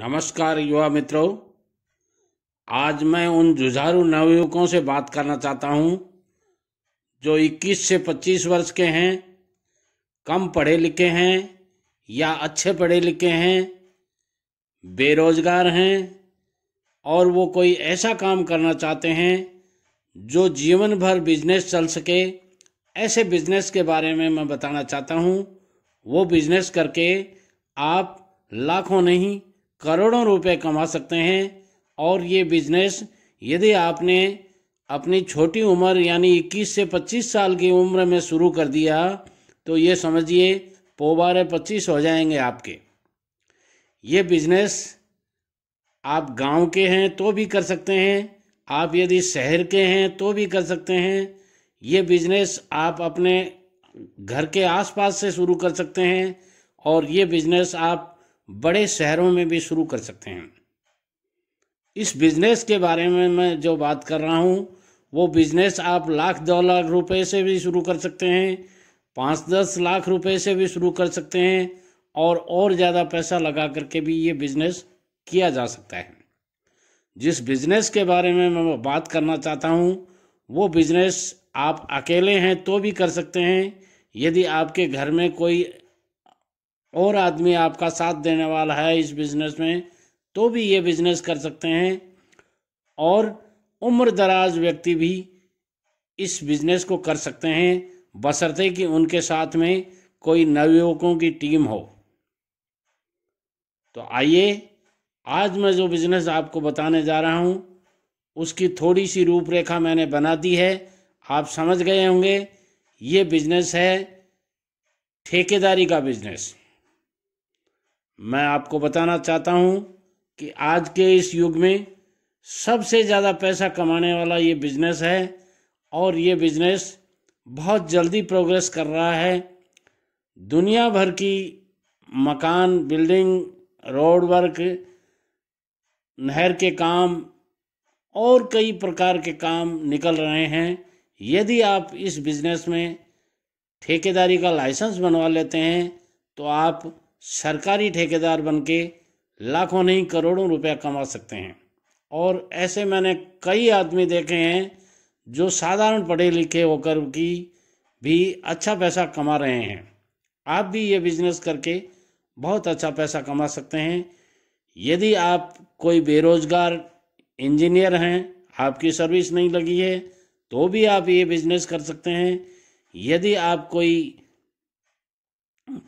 नमस्कार युवा मित्रों आज मैं उन जुझारू नवयुवकों से बात करना चाहता हूं जो 21 से 25 वर्ष के हैं कम पढ़े लिखे हैं या अच्छे पढ़े लिखे हैं बेरोजगार हैं और वो कोई ऐसा काम करना चाहते हैं जो जीवन भर बिजनेस चल सके ऐसे बिजनेस के बारे में मैं बताना चाहता हूँ वो बिजनेस करके आप लाखों नहीं करोड़ों रुपए कमा सकते हैं और ये बिजनेस यदि आपने अपनी छोटी उम्र यानी 21 से 25 साल की उम्र में शुरू कर दिया तो ये समझिए पोबारे 25 हो जाएंगे आपके ये बिजनेस आप गांव के हैं तो भी कर सकते हैं आप यदि शहर के हैं तो भी कर सकते हैं ये बिजनेस आप अपने घर के आसपास से शुरू कर सकते हैं और ये बिजनेस आप बड़े शहरों में भी शुरू कर सकते हैं इस बिजनेस के बारे में मैं जो बात कर रहा हूँ वो बिजनेस आप लाख दो लाख रुपए से भी शुरू कर सकते हैं पाँच दस लाख रुपए से भी शुरू कर सकते हैं और और ज़्यादा पैसा लगा करके भी ये बिजनेस किया जा सकता है जिस बिजनेस के बारे में मैं बात करना चाहता हूँ वो बिजनेस आप अकेले हैं तो भी कर सकते हैं यदि आपके घर में कोई और आदमी आपका साथ देने वाला है इस बिज़नेस में तो भी ये बिज़नेस कर सकते हैं और उम्र दराज व्यक्ति भी इस बिज़नेस को कर सकते हैं बसरते कि उनके साथ में कोई नवयुवकों की टीम हो तो आइए आज मैं जो बिज़नेस आपको बताने जा रहा हूँ उसकी थोड़ी सी रूपरेखा मैंने बना दी है आप समझ गए होंगे ये बिज़नेस है ठेकेदारी का बिज़नेस मैं आपको बताना चाहता हूँ कि आज के इस युग में सबसे ज़्यादा पैसा कमाने वाला ये बिजनेस है और ये बिजनेस बहुत जल्दी प्रोग्रेस कर रहा है दुनिया भर की मकान बिल्डिंग रोड वर्क नहर के काम और कई प्रकार के काम निकल रहे हैं यदि आप इस बिज़नेस में ठेकेदारी का लाइसेंस बनवा लेते हैं तो आप सरकारी ठेकेदार बन के लाखों नहीं करोड़ों रुपया कमा सकते हैं और ऐसे मैंने कई आदमी देखे हैं जो साधारण पढ़े लिखे होकर की भी अच्छा पैसा कमा रहे हैं आप भी ये बिजनेस करके बहुत अच्छा पैसा कमा सकते हैं यदि आप कोई बेरोजगार इंजीनियर हैं आपकी सर्विस नहीं लगी है तो भी आप ये बिजनेस कर सकते हैं यदि आप कोई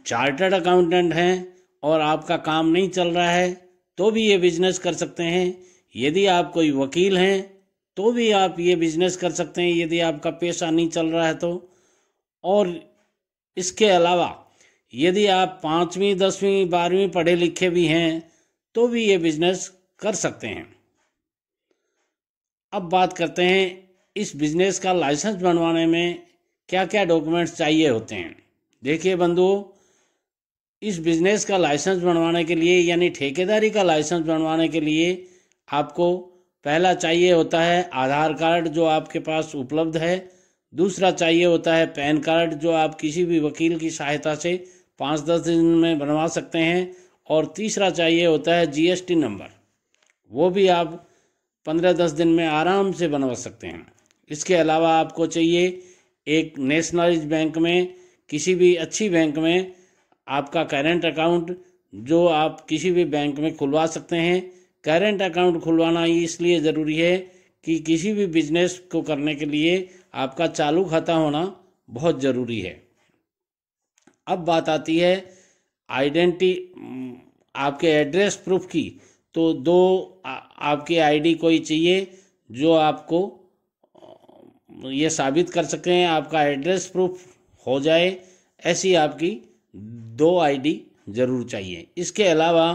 चार्टर्ड अकाउंटेंट हैं और आपका काम नहीं चल रहा है तो भी ये बिजनेस कर सकते हैं यदि आप कोई वकील हैं तो भी आप ये बिजनेस कर सकते हैं यदि आपका पेशा नहीं चल रहा है तो और इसके अलावा यदि आप पाँचवीं दसवीं बारहवीं पढ़े लिखे भी हैं तो भी ये बिजनेस कर सकते हैं अब बात करते हैं इस बिजनेस का लाइसेंस बनवाने में क्या क्या डॉक्यूमेंट्स चाहिए होते हैं देखिए बंधु इस बिजनेस का लाइसेंस बनवाने के लिए यानी ठेकेदारी का लाइसेंस बनवाने के लिए आपको पहला चाहिए होता है आधार कार्ड जो आपके पास उपलब्ध है दूसरा चाहिए होता है पैन कार्ड जो आप किसी भी वकील की सहायता से पाँच दस दिन में बनवा सकते हैं और तीसरा चाहिए होता है जीएसटी नंबर वो भी आप पंद्रह दस दिन में आराम से बनवा सकते हैं इसके अलावा आपको चाहिए एक नेशनलाइज बैंक में किसी भी अच्छी बैंक में आपका करेंट अकाउंट जो आप किसी भी बैंक में खुलवा सकते हैं करेंट अकाउंट खुलवाना इसलिए ज़रूरी है कि किसी भी बिजनेस को करने के लिए आपका चालू खाता होना बहुत ज़रूरी है अब बात आती है आइडेंटी आपके एड्रेस प्रूफ की तो दो आ, आपकी आईडी कोई चाहिए जो आपको ये साबित कर सकें आपका एड्रेस प्रूफ हो जाए ऐसी आपकी दो आईडी ज़रूर चाहिए इसके अलावा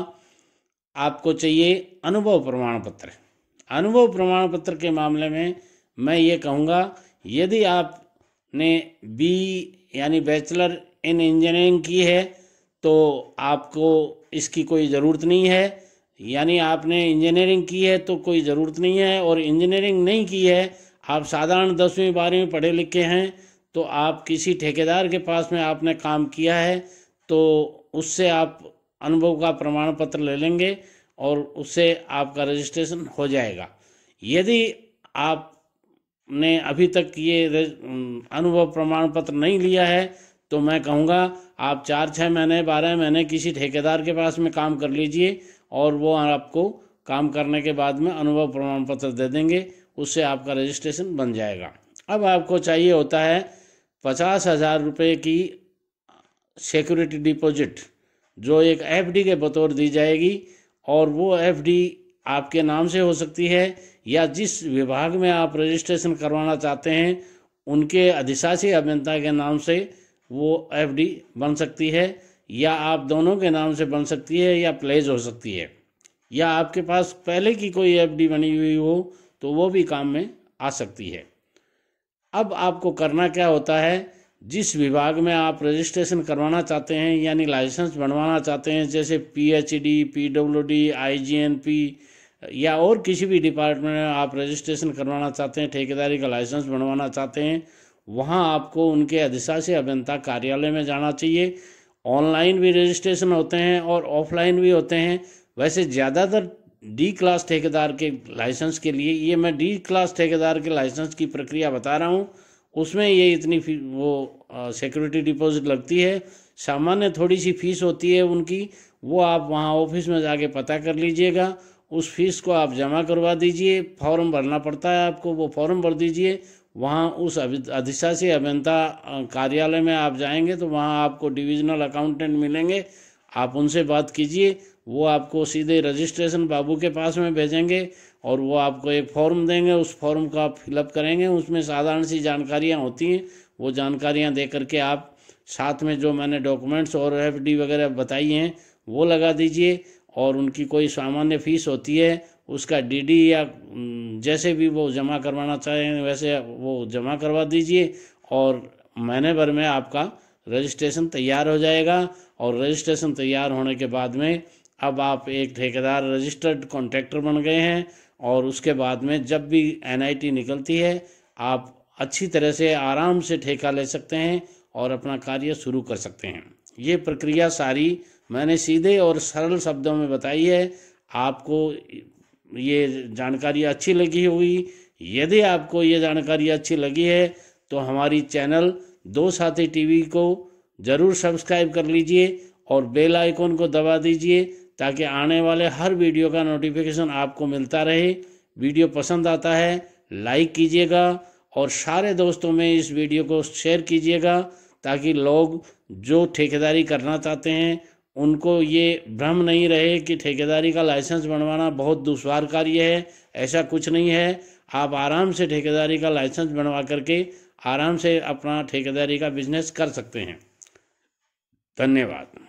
आपको चाहिए अनुभव प्रमाण पत्र अनुभव प्रमाण पत्र के मामले में मैं ये कहूँगा यदि आपने बी यानी बैचलर इन इंजीनियरिंग की है तो आपको इसकी कोई ज़रूरत नहीं है यानी आपने इंजीनियरिंग की है तो कोई ज़रूरत नहीं है और इंजीनियरिंग नहीं की है आप साधारण दसवीं बारहवीं पढ़े लिखे हैं तो आप किसी ठेकेदार के पास में आपने काम किया है तो उससे आप अनुभव का प्रमाण पत्र ले लेंगे और उससे आपका रजिस्ट्रेशन हो जाएगा यदि आपने अभी तक ये अनुभव प्रमाण पत्र नहीं लिया है तो मैं कहूँगा आप चार छः महीने बारह महीने किसी ठेकेदार के पास में काम कर लीजिए और वो आपको काम करने के बाद में अनुभव प्रमाण पत्र दे देंगे उससे आपका रजिस्ट्रेशन बन जाएगा अब आपको चाहिए होता है पचास हज़ार रुपये की सिक्योरिटी डिपॉजिट जो एक एफडी के बतौर दी जाएगी और वो एफडी आपके नाम से हो सकती है या जिस विभाग में आप रजिस्ट्रेशन करवाना चाहते हैं उनके अधिशासी अभियंता के नाम से वो एफडी बन सकती है या आप दोनों के नाम से बन सकती है या प्लेज हो सकती है या आपके पास पहले की कोई एफडी बनी हुई हो तो वो भी काम में आ सकती है अब आपको करना क्या होता है जिस विभाग में आप रजिस्ट्रेशन करवाना चाहते हैं यानी लाइसेंस बनवाना चाहते हैं जैसे P H D P W D I G N P या और किसी भी डिपार्टमेंट में आप रजिस्ट्रेशन करवाना चाहते हैं ठेकेदारी का लाइसेंस बनवाना चाहते हैं वहाँ आपको उनके अधिशासी अभियंता कार्यालय में जाना चाहिए ऑनलाइन भी रजिस्ट्रेशन होते हैं और ऑफलाइन भी होते हैं वैसे ज़्यादातर डी क्लास ठेकेदार के लाइसेंस के लिए ये मैं डी क्लास ठेकेदार के लाइसेंस की प्रक्रिया बता रहा हूँ उसमें ये इतनी फी वो सिक्योरिटी डिपॉजिट लगती है सामान्य थोड़ी सी फीस होती है उनकी वो आप वहाँ ऑफिस में जाके पता कर लीजिएगा उस फीस को आप जमा करवा दीजिए फॉर्म भरना पड़ता है आपको वो फॉर्म भर दीजिए वहाँ उस अधिशासी अभियंता कार्यालय में आप जाएंगे तो वहाँ आपको डिविजनल अकाउंटेंट मिलेंगे आप उनसे बात कीजिए वो आपको सीधे रजिस्ट्रेशन बाबू के पास में भेजेंगे और वो आपको एक फॉर्म देंगे उस फॉर्म का आप फिलअप करेंगे उसमें साधारण सी जानकारियाँ होती हैं वो जानकारियाँ दे करके आप साथ में जो मैंने डॉक्यूमेंट्स और एफ वगैरह बताई हैं वो लगा दीजिए और उनकी कोई सामान्य फीस होती है उसका डीडी या जैसे भी वो जमा करवाना चाहें वैसे वो जमा करवा दीजिए और महीने भर में आपका रजिस्ट्रेशन तैयार हो जाएगा और रजिस्ट्रेशन तैयार होने के बाद में अब आप एक ठेकेदार रजिस्टर्ड कॉन्ट्रैक्टर बन गए हैं और उसके बाद में जब भी एनआईटी निकलती है आप अच्छी तरह से आराम से ठेका ले सकते हैं और अपना कार्य शुरू कर सकते हैं ये प्रक्रिया सारी मैंने सीधे और सरल शब्दों में बताई है आपको ये जानकारी अच्छी लगी होगी यदि आपको ये जानकारी अच्छी लगी है तो हमारी चैनल दो साथी टीवी को ज़रूर सब्सक्राइब कर लीजिए और बेल आइकॉन को दबा दीजिए ताकि आने वाले हर वीडियो का नोटिफिकेशन आपको मिलता रहे वीडियो पसंद आता है लाइक कीजिएगा और सारे दोस्तों में इस वीडियो को शेयर कीजिएगा ताकि लोग जो ठेकेदारी करना चाहते हैं उनको ये भ्रम नहीं रहे कि ठेकेदारी का लाइसेंस बनवाना बहुत दुशवार कार्य है ऐसा कुछ नहीं है आप आराम से ठेकेदारी का लाइसेंस बनवा करके आराम से अपना ठेकेदारी का बिजनेस कर सकते हैं धन्यवाद